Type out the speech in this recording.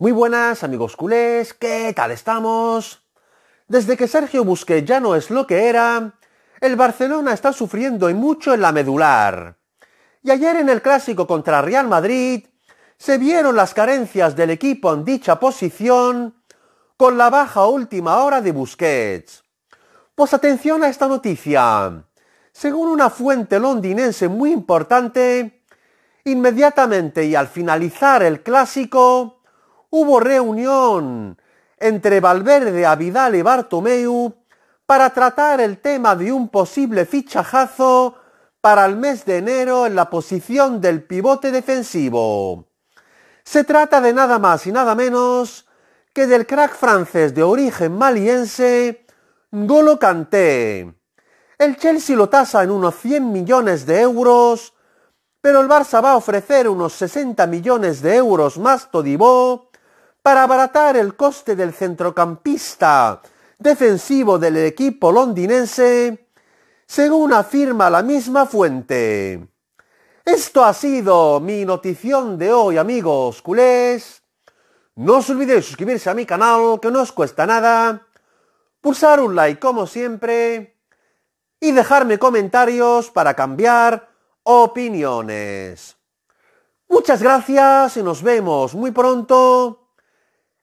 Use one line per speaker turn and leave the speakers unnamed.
Muy buenas amigos culés, ¿qué tal estamos? Desde que Sergio Busquets ya no es lo que era, el Barcelona está sufriendo y mucho en la medular. Y ayer en el clásico contra Real Madrid se vieron las carencias del equipo en dicha posición con la baja última hora de Busquets. Pues atención a esta noticia. Según una fuente londinense muy importante, inmediatamente y al finalizar el clásico, hubo reunión entre Valverde, Avidal y Bartomeu para tratar el tema de un posible fichajazo para el mes de enero en la posición del pivote defensivo. Se trata de nada más y nada menos que del crack francés de origen maliense, Golo Canté. El Chelsea lo tasa en unos 100 millones de euros, pero el Barça va a ofrecer unos 60 millones de euros más Todibó para abaratar el coste del centrocampista defensivo del equipo londinense, según afirma la misma fuente. Esto ha sido mi notición de hoy, amigos culés. No os olvidéis suscribirse a mi canal, que no os cuesta nada. Pulsar un like como siempre. Y dejarme comentarios para cambiar opiniones. Muchas gracias y nos vemos muy pronto